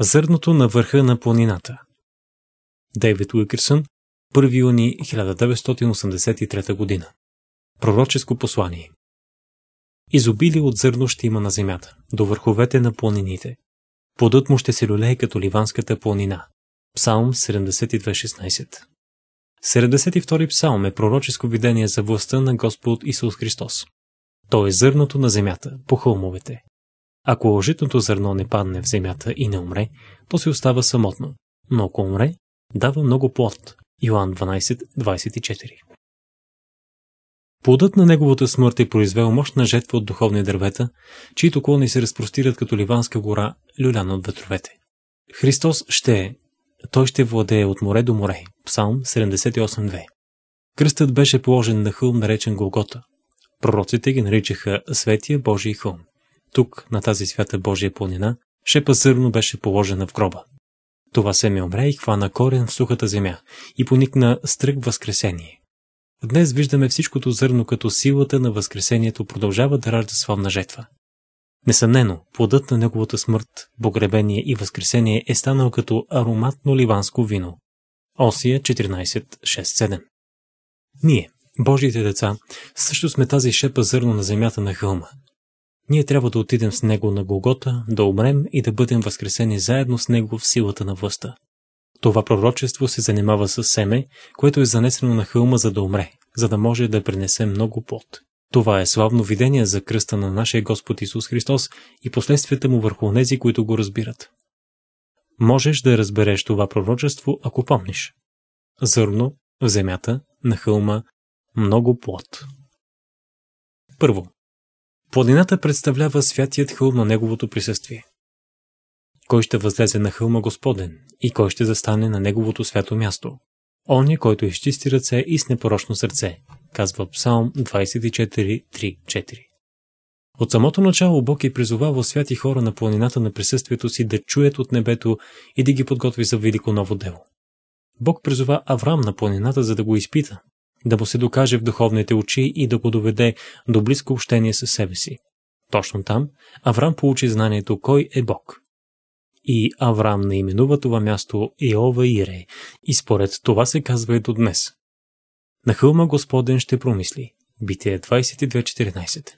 Зърното на върха на планината. Дейвид Уикерсън, 1 юни 1983 година. Пророческо послание. Изобили от зърно ще има на земята, до върховете на планините. Плодът му ще се люлее като Ливанската планина. Псалм 72.16 72 псалм е пророческо видение за властта на Господ Исус Христос. Той е зърното на земята, по хълмовете, ако житното зърно не падне в земята и не умре, то си остава самотно, но ако умре, дава много плод. Йоан 12.24 Плодът на неговата смърт е произвел мощна жетва от духовни дървета, чието клони се разпростират като Ливанска гора, люляна от ветровете. Христос ще е. Той ще владее от море до море. Псалм 78.2 Кръстът беше положен на хълм, наречен Голгота. Пророците ги наричаха Светия Божий хълм тук, на тази свята Божия планина, шепа зърно беше положена в гроба. Това семе умре и хвана корен в сухата земя и поникна стрък възкресение. Днес виждаме всичкото зърно като силата на възкресението продължава да ражда славна жетва. Несъмнено, плодът на неговата смърт, погребение и възкресение е станал като ароматно ливанско вино. Осия 14.6.7 Ние, Божиите деца, също сме тази шепа зърно на земята на хълма, ние трябва да отидем с Него на Голгота, да умрем и да бъдем възкресени заедно с Него в силата на властта. Това пророчество се занимава с семе, което е занесено на хълма за да умре, за да може да принесе много плод. Това е славно видение за кръста на нашия Господ Исус Христос и последствията му върху нези, които го разбират. Можеш да разбереш това пророчество, ако помниш. Зърно в земята, на хълма, много плод. Първо, Планината представлява святият хълм на Неговото присъствие. Кой ще възлезе на хълма Господен и кой ще застане на Неговото свято място? е, който изчисти ръце и с непорочно сърце, казва Псалм 24.3.4. От самото начало Бог е призовавал святи хора на планината на присъствието си да чуят от небето и да ги подготви за велико ново дело. Бог призова Авраам на планината, за да го изпита, да му се докаже в духовните очи и да го доведе до близко общение със себе си. Точно там Аврам получи знанието кой е Бог. И Аврам наименува това място Еова Ире и според това се казва и до днес. На хълма Господен ще промисли. Битие 22.14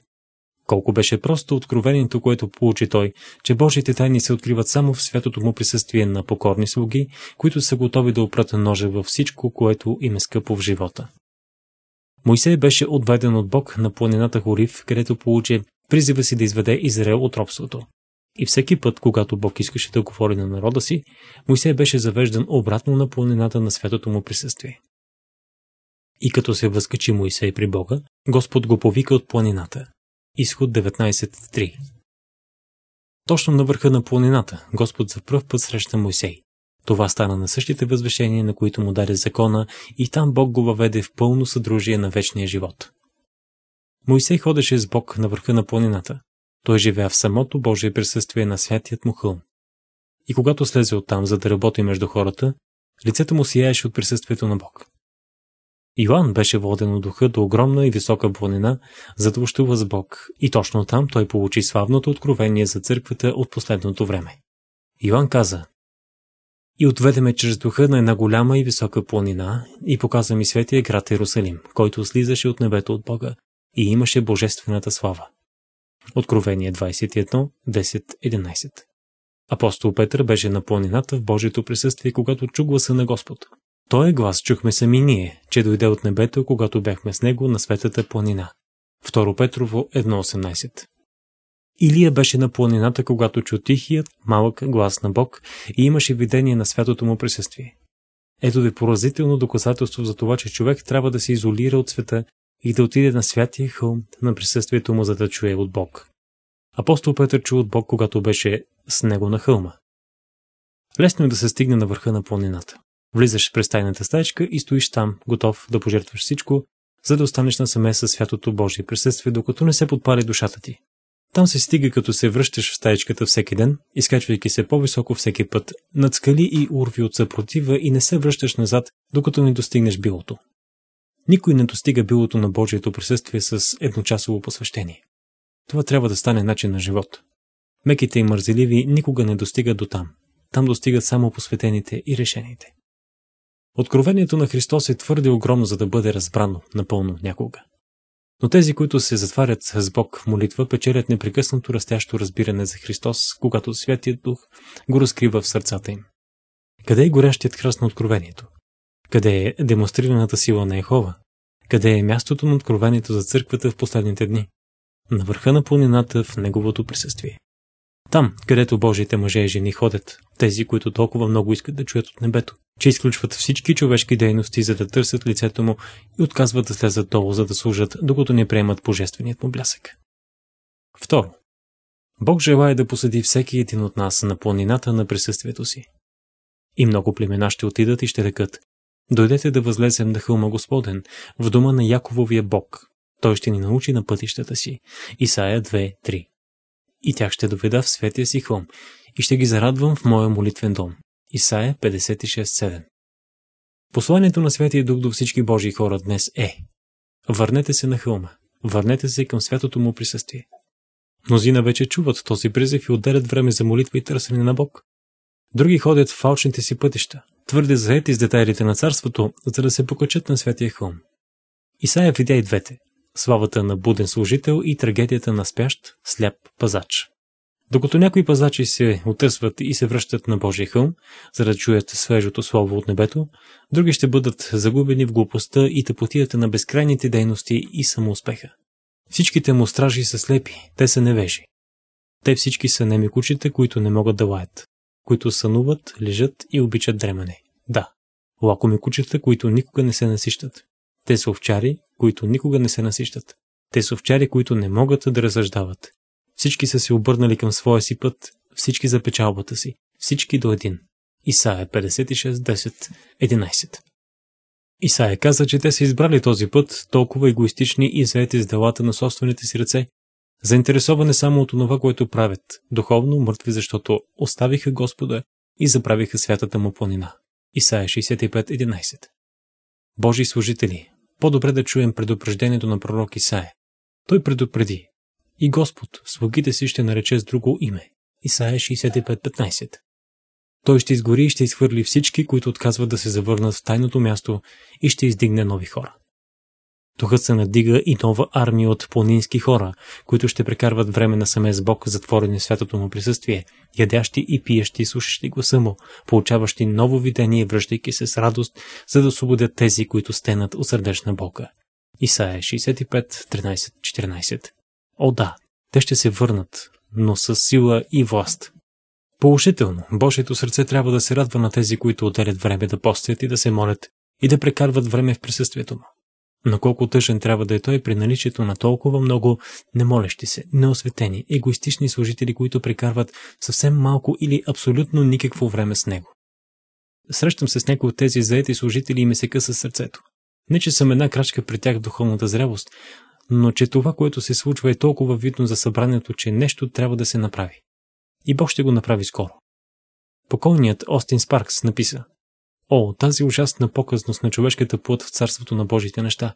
колко беше просто откровението, което получи той, че Божите тайни се откриват само в святото му присъствие на покорни слуги, които са готови да опрат ножа във всичко, което им е скъпо в живота. Мойсей беше отведен от Бог на планината Хорив, където получи призива си да изведе Израел от робството. И всеки път, когато Бог искаше да говори на народа си, Мойсей беше завеждан обратно на планината на светото му присъствие. И като се възкачи Моисей при Бога, Господ го повика от планината. Изход 19.3 Точно на върха на планината, Господ за пръв път среща Моисей. Това стана на същите възвешения, на които му даде закона, и там Бог го въведе в пълно съдружие на вечния живот. Моисей ходеше с Бог на върха на планината. Той живея в самото Божие присъствие на святият му хълм. И когато слезе оттам, за да работи между хората, лицето му сияеше от присъствието на Бог. Йоанн беше воден от духа до огромна и висока планина, за да общува с Бог, и точно там той получи славното откровение за църквата от последното време. Йоанн каза, и отведе ме чрез духа на една голяма и висока планина и показа ми светия град Иерусалим, който слизаше от небето от Бога и имаше божествената слава. Откровение 21, 10, 11 Апостол Петър беше на планината в Божието присъствие, когато чу гласа на Господ. Той е глас чухме сами ние, че дойде от небето, когато бяхме с него на светата планина. 2 Петрово 1.18 Илия беше на планината, когато чу тихият, малък глас на Бог и имаше видение на святото му присъствие. Ето ви поразително доказателство за това, че човек трябва да се изолира от света и да отиде на святия хълм на присъствието му, за да чуе от Бог. Апостол Петър чу от Бог, когато беше с него на хълма. Лесно е да се стигне на върха на планината. Влизаш през тайната стаечка и стоиш там, готов да пожертваш всичко, за да останеш насаме със святото Божие присъствие, докато не се подпали душата ти. Там се стига като се връщаш в стаечката всеки ден, изкачвайки се по-високо всеки път, над скали и урви от съпротива и не се връщаш назад, докато не достигнеш билото. Никой не достига билото на Божието присъствие с едночасово посвещение. Това трябва да стане начин на живот. Меките и мързеливи никога не достигат до там. Там достигат само посветените и решените. Откровението на Христос е твърде огромно, за да бъде разбрано напълно някога. Но тези, които се затварят с Бог в молитва, печелят непрекъснато растящо разбиране за Христос, когато Святият Дух го разкрива в сърцата им. Къде е горящият кръст на откровението? Къде е демонстрираната сила на Ехова? Къде е мястото на откровението за църквата в последните дни? На върха на планината в неговото присъствие. Там, където Божиите мъже и жени ходят, тези, които толкова много искат да чуят от небето, че изключват всички човешки дейности, за да търсят лицето му и отказват да слезат долу, за да служат, докато не приемат божественият му блясък. Второ. Бог желая да посъди всеки един от нас на планината на присъствието си. И много племена ще отидат и ще рекат Дойдете да възлезем на хълма Господен, в дома на Якововия Бог. Той ще ни научи на пътищата си. Исаия 2.3 и тях ще доведа в светия си хълм и ще ги зарадвам в моя молитвен дом. Исаия 56.7 Посланието на Светия Дух до всички Божии хора днес е Върнете се на хълма, върнете се към святото му присъствие. Мнозина вече чуват този призив и отделят време за молитва и търсене на Бог. Други ходят в фалшните си пътища, твърде заети с детайлите на царството, за да се покачат на светия хълм. Исаия видя и двете, славата на буден служител и трагедията на спящ, сляп пазач. Докато някои пазачи се отърсват и се връщат на Божия хълм, за да чуят свежото слово от небето, други ще бъдат загубени в глупостта и тъпотията на безкрайните дейности и самоуспеха. Всичките му стражи са слепи, те са невежи. Те всички са неми кучета, които не могат да лаят, които сънуват, лежат и обичат дремане. Да, лакоми кучета, които никога не се насищат. Те са овчари, които никога не се насищат. Те са овчари, които не могат да разсъждават. Всички са се обърнали към своя си път, всички за печалбата си, всички до един. Исаия 56, 10, Исаия каза, че те са избрали този път, толкова егоистични и заети с делата на собствените си ръце, заинтересовани само от това, което правят, духовно мъртви, защото оставиха Господа и забравиха святата му планина. Исаия 65.11 Божи служители, по-добре да чуем предупреждението на пророк Исае. Той предупреди. И Господ, слугите си ще нарече с друго име. Исаия 65.15. Той ще изгори и ще изхвърли всички, които отказват да се завърнат в тайното място и ще издигне нови хора. Духът се надига и нова армия от планински хора, които ще прекарват време на саме с Бог, затворени в святото му присъствие, ядящи и пиещи, слушащи гласа му, получаващи ново видение, връщайки се с радост, за да освободят тези, които стенат от сърдечна на Бога. Исаия 65, 13, 14 О да, те ще се върнат, но с сила и власт. Положително, Божието сърце трябва да се радва на тези, които отделят време да постят и да се молят и да прекарват време в присъствието му. Но колко тъжен трябва да е той при наличието на толкова много немолещи се, неосветени, егоистични служители, които прекарват съвсем малко или абсолютно никакво време с него. Срещам се с някои от тези заети служители и ме се къса сърцето. Не, че съм една крачка при тях в духовната зрявост, но че това, което се случва е толкова видно за събранието, че нещо трябва да се направи. И Бог ще го направи скоро. Покойният Остин Спаркс написа – О, тази ужасна показност на човешката плът в царството на Божите неща!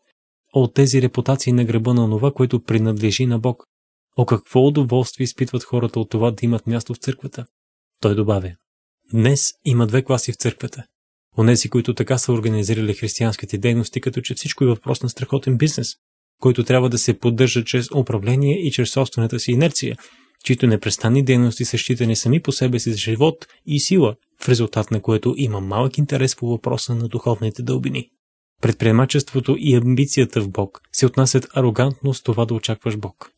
О, тези репутации на гръба на това, което принадлежи на Бог! О, какво удоволствие изпитват хората от това да имат място в църквата! Той добавя. Днес има две класи в църквата. Онези, които така са организирали християнските дейности, като че всичко е въпрос на страхотен бизнес, който трябва да се поддържа чрез управление и чрез собствената си инерция, чието непрестанни дейности са считани сами по себе си за живот и сила в резултат на което има малък интерес по въпроса на духовните дълбини. Предприемачеството и амбицията в Бог се отнасят арогантно с това да очакваш Бог.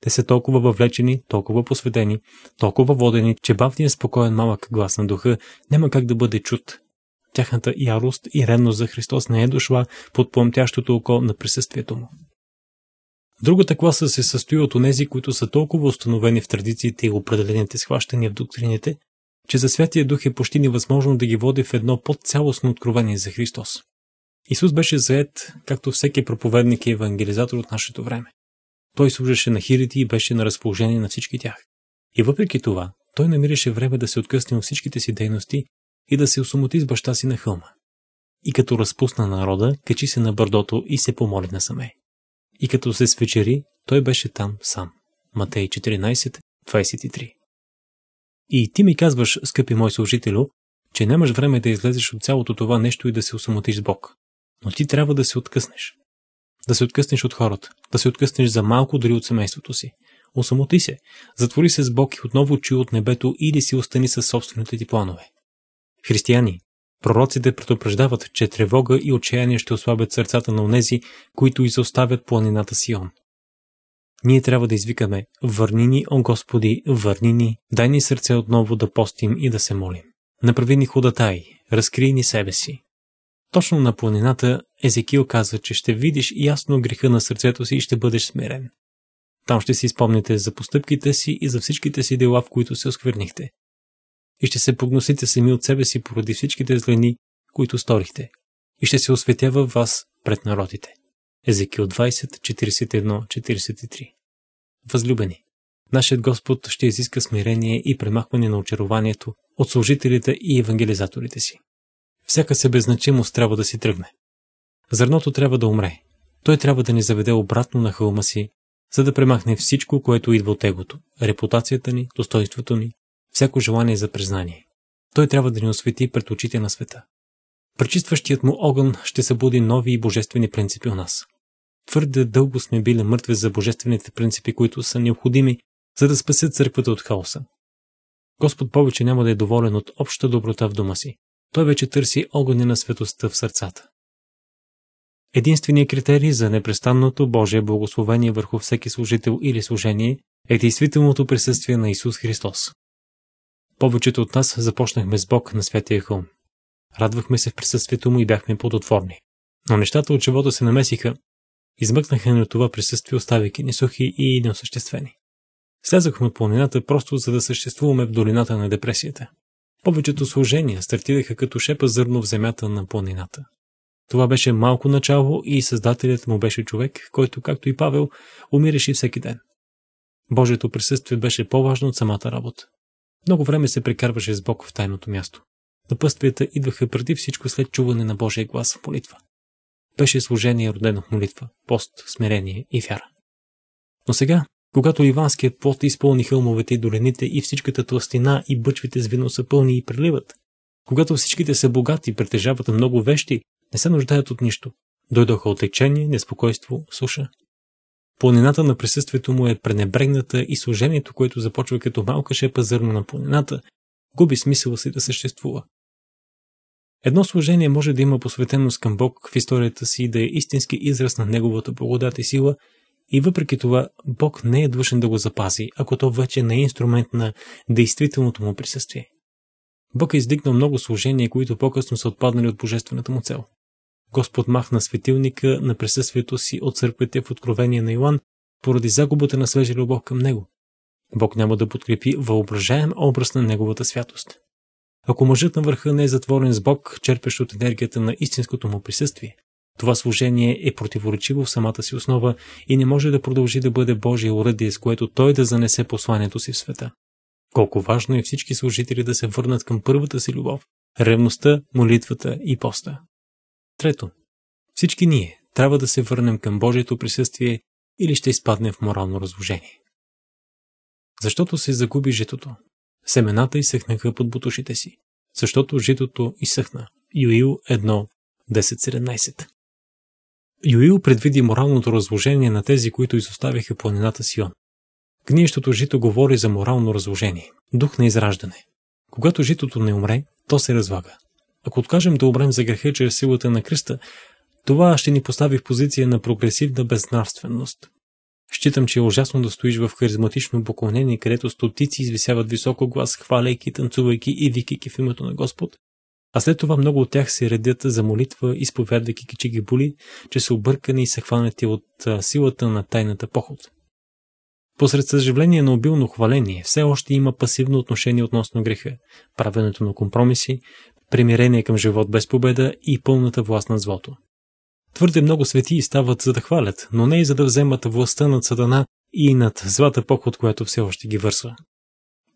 Те са толкова въвлечени, толкова посветени, толкова водени, че бавният спокоен малък глас на духа няма как да бъде чут. Тяхната ярост и ревност за Христос не е дошла под плъмтящото око на присъствието му. Другата класа се състои от онези, които са толкова установени в традициите и определените схващания в доктрините, че за Святия Дух е почти невъзможно да ги води в едно по-цялостно откровение за Христос. Исус беше заед, както всеки проповедник и евангелизатор от нашето време. Той служеше на хирите и беше на разположение на всички тях. И въпреки това, той намираше време да се откъсне от всичките си дейности и да се осумоти с баща си на хълма. И като разпусна народа, качи се на бърдото и се помоли на саме. И като се свечери, той беше там сам. Матей 14, 23 и ти ми казваш, скъпи мой служителю, че нямаш време да излезеш от цялото това нещо и да се осамотиш с Бог. Но ти трябва да се откъснеш. Да се откъснеш от хората, да се откъснеш за малко дори от семейството си. Осамоти се, затвори се с Бог и отново чуй от небето или си остани със собствените ти планове. Християни, пророците предупреждават, че тревога и отчаяние ще ослабят сърцата на онези, които изоставят планината Сион – ние трябва да извикаме «Върни ни, о Господи, върни ни, дай ни сърце отново да постим и да се молим. Направи ни худатай, разкрий ни себе си». Точно на планината Езекил каза, че ще видиш ясно греха на сърцето си и ще бъдеш смирен. Там ще си спомните за постъпките си и за всичките си дела, в които се осквернихте. И ще се погносите сами от себе си поради всичките злени, които сторихте. И ще се осветява вас пред народите. Езекил 20, 41, 43 Възлюбени, нашият Господ ще изиска смирение и премахване на очарованието от служителите и евангелизаторите си. Всяка себезначимост трябва да си тръгне. Зърното трябва да умре. Той трябва да ни заведе обратно на хълма си, за да премахне всичко, което идва от егото, репутацията ни, достоинството ни, всяко желание за признание. Той трябва да ни освети пред очите на света. Пречистващият му огън ще събуди нови и божествени принципи у нас. Твърде дълго сме били мъртви за божествените принципи, които са необходими, за да спасят църквата от хаоса. Господ повече няма да е доволен от обща доброта в дома си. Той вече търси огъня на светостта в сърцата. Единственият критерий за непрестанното Божие благословение върху всеки служител или служение е действителното присъствие на Исус Христос. Повечето от нас започнахме с Бог на Святия хълм. Радвахме се в присъствието му и бяхме плодотворни. Но нещата от живота се намесиха Измъкнаха на това присъствие, оставяйки ни сухи и неосъществени. Слязахме от планината просто за да съществуваме в долината на депресията. Повечето служения стартираха като шепа зърно в земята на планината. Това беше малко начало и създателят му беше човек, който, както и Павел, умираше всеки ден. Божието присъствие беше по-важно от самата работа. Много време се прекарваше с Бог в тайното място. Напъствията идваха преди всичко след чуване на Божия глас в молитва беше служение родено в молитва, пост, смирение и вяра. Но сега, когато Ливанският плод изпълни хълмовете и долините и всичката тластина и бъчвите с вино са пълни и преливат, когато всичките са богати, и притежават много вещи, не се нуждаят от нищо. Дойдоха отечение, неспокойство, суша. Планината на присъствието му е пренебрегната и служението, което започва като малка шепа зърно на планината, губи смисъла си да съществува, Едно служение може да има посветеност към Бог в историята си да е истински израз на Неговата благодат и сила, и въпреки това Бог не е длъжен да го запази, ако то вече не е инструмент на действителното му присъствие. Бог е издигнал много служения, които по-късно са отпаднали от божествената му цел. Господ махна светилника на присъствието си от църквите в откровение на Иоанн, поради загубата на свежа любов към него. Бог няма да подкрепи въображаем образ на неговата святост. Ако мъжът на върха не е затворен с Бог, черпещ от енергията на истинското му присъствие, това служение е противоречиво в самата си основа и не може да продължи да бъде Божие уръдие, с което той да занесе посланието си в света. Колко важно е всички служители да се върнат към първата си любов – ревността, молитвата и поста. Трето. Всички ние трябва да се върнем към Божието присъствие или ще изпаднем в морално разложение. Защото се загуби житото, Семената изсъхнаха под бутушите си, защото житото изсъхна. Юил 1, 10-17 Юил предвиди моралното разложение на тези, които изоставиха планината Сион. Гниещото жито говори за морално разложение, дух на израждане. Когато житото не умре, то се разлага. Ако откажем да умрем за греха чрез силата на кръста, това ще ни постави в позиция на прогресивна безнравственост, Считам, че е ужасно да стоиш в харизматично поклонение, където стотици извисяват високо глас, хваляйки, танцувайки и викайки в името на Господ, а след това много от тях се редят за молитва, изповядвайки, че ги боли, че са объркани и са хванати от силата на тайната поход. Посред съживление на обилно хваление все още има пасивно отношение относно греха, правенето на компромиси, примирение към живот без победа и пълната власт на злото. Твърде много свети стават за да хвалят, но не и за да вземат властта над Сатана и над злата поход, която все още ги вършва.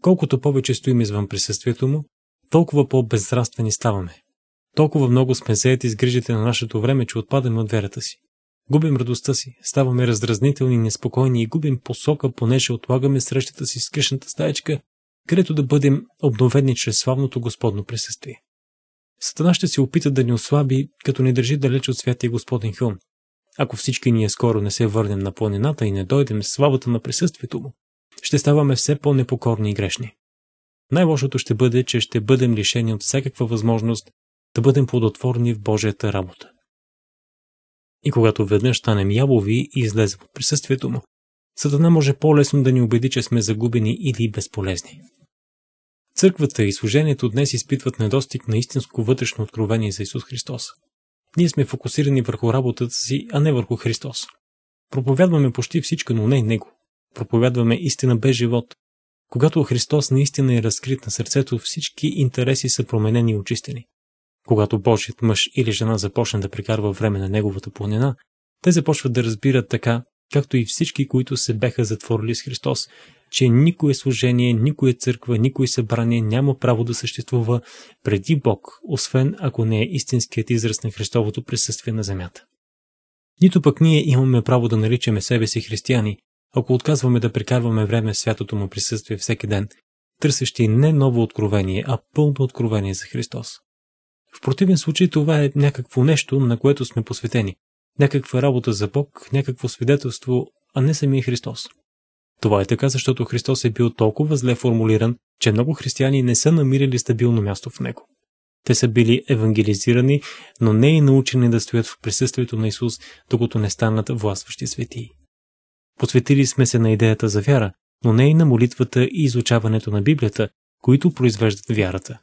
Колкото повече стоим извън присъствието му, толкова по бездраствени ставаме. Толкова много сме заети с грижите на нашето време, че отпадаме от верата си. Губим радостта си, ставаме раздразнителни, неспокойни и губим посока, понеже отлагаме срещата си с къщната стаечка, където да бъдем обновени чрез славното Господно присъствие. Сатана ще се опита да ни ослаби, като не държи далеч от святия Господен Хюм. Ако всички ние скоро не се върнем на планината и не дойдем с слабата на присъствието му, ще ставаме все по-непокорни и грешни. Най-лошото ще бъде, че ще бъдем лишени от всякаква възможност да бъдем плодотворни в Божията работа. И когато веднъж станем ябови и излезем от присъствието му, Сатана може по-лесно да ни убеди, че сме загубени или безполезни. Църквата и служението днес изпитват недостиг на истинско вътрешно откровение за Исус Христос. Ние сме фокусирани върху работата си, а не върху Христос. Проповядваме почти всичко, но не Него. Проповядваме истина без живот. Когато Христос наистина е разкрит на сърцето, всички интереси са променени и очистени. Когато Божият мъж или жена започне да прекарва време на Неговата планина, те започват да разбират така, както и всички, които се беха затворили с Христос, че никое служение, никое църква, никое събрание няма право да съществува преди Бог, освен ако не е истинският израз на Христовото присъствие на земята. Нито пък ние имаме право да наричаме себе си християни, ако отказваме да прекарваме време в святото му присъствие всеки ден, търсещи не ново откровение, а пълно откровение за Христос. В противен случай това е някакво нещо, на което сме посветени, някаква работа за Бог, някакво свидетелство, а не самия Христос. Това е така, защото Христос е бил толкова зле формулиран, че много християни не са намирали стабилно място в него. Те са били евангелизирани, но не и научени да стоят в присъствието на Исус, докато не станат властващи светии. Посветили сме се на идеята за вяра, но не и на молитвата и изучаването на Библията, които произвеждат вярата.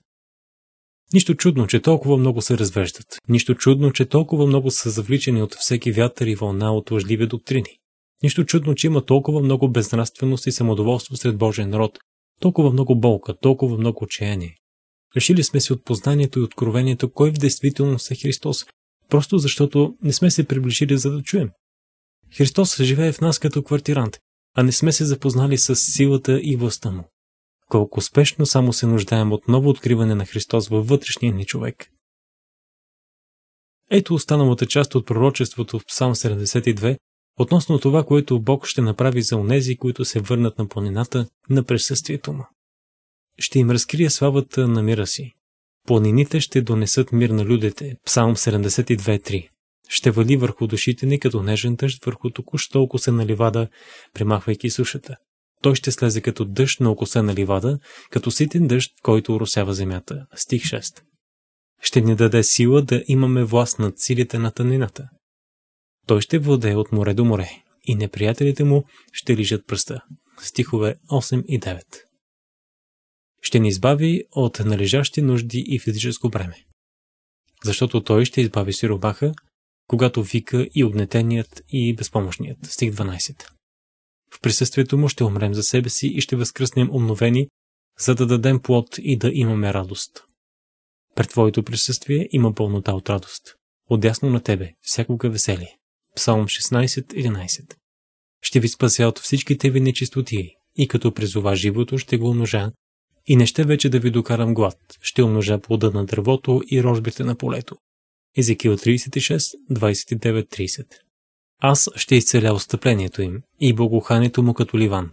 Нищо чудно, че толкова много се развеждат. Нищо чудно, че толкова много са завличани от всеки вятър и вълна от лъжливи доктрини. Нищо чудно, че има толкова много безнравственост и самодоволство сред Божия народ, толкова много болка, толкова много отчаяние. Решили сме си от познанието и откровението кой в действителност е Христос, просто защото не сме се приближили за да чуем. Христос живее в нас като квартирант, а не сме се запознали с силата и властта му колко успешно само се нуждаем от ново откриване на Христос във вътрешния ни човек. Ето останалата част от пророчеството в Псалм 72 относно това, което Бог ще направи за онези, които се върнат на планината на присъствието му. Ще им разкрия славата на мира си. Планините ще донесат мир на людите. Псалм 72.3 Ще вали върху душите ни като нежен дъжд върху току-що се наливада, премахвайки сушата той ще слезе като дъжд на окоса на ливада, като ситен дъжд, който уросява земята. Стих 6. Ще ни даде сила да имаме власт над силите на тънината. Той ще владее от море до море и неприятелите му ще лижат пръста. Стихове 8 и 9. Ще ни избави от належащи нужди и физическо бреме. Защото той ще избави сиробаха, когато вика и обнетеният и безпомощният. Стих 12. В присъствието му ще умрем за себе си и ще възкръснем умновени, за да дадем плод и да имаме радост. Пред Твоето присъствие има пълнота от радост. Отясно на Тебе, всякога весели. Псалм 16.11 Ще ви спася от всичките ви нечистоти и като призова живото ще го умножа и не ще вече да ви докарам глад, ще умножа плода на дървото и рожбите на полето. Езекил 36, 29-30 аз ще изцеля отстъплението им и благоханието му като ливан.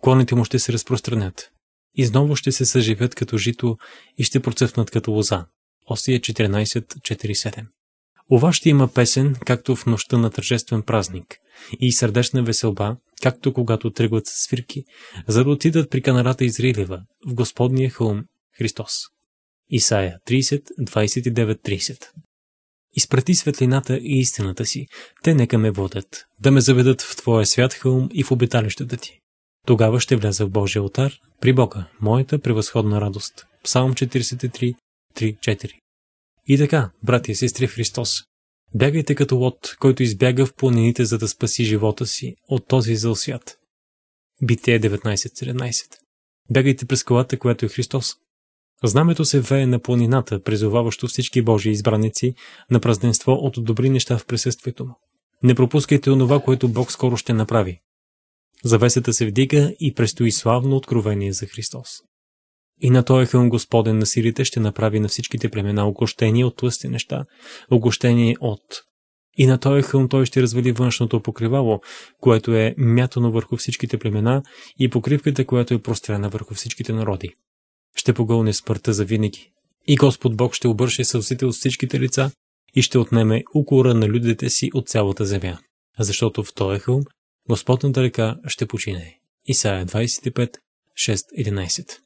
Клоните му ще се разпространят. Изново ще се съживят като жито и ще процъфнат като лоза. Осия 14.47 Ова ще има песен, както в нощта на тържествен празник, и сърдечна веселба, както когато тръгват с свирки, за да отидат при канарата Изрилева, в Господния хълм Христос. Исаия 30, 29, 30 Изпрати светлината и истината си, те нека ме водят, да ме заведат в Твоя свят хълм и в обиталищата Ти. Тогава ще вляза в Божия отар, при Бога, моята превъзходна радост. Псалм 43, 3-4 И така, братя и сестри Христос, бягайте като лот, който избяга в планините, за да спаси живота си от този зъл свят. Битие 19.17 Бягайте през колата, която е Христос, Знамето се вее на планината, призоваващо всички Божии избраници на празненство от добри неща в присъствието му. Не пропускайте онова, което Бог скоро ще направи. Завесата се вдига и предстои славно откровение за Христос. И на Той хълм, Господен на силите ще направи на всичките племена огощение от тлъсти неща, огощение от... И на Той хълм Той ще развали външното покривало, което е мятано върху всичките племена и покривката, която е прострена върху всичките народи ще погълне смъртта за винаги. И Господ Бог ще обърше сълзите от всичките лица и ще отнеме укора на людите си от цялата земя. Защото в този хълм Господната река ще почине. Исаия 25, 6, 11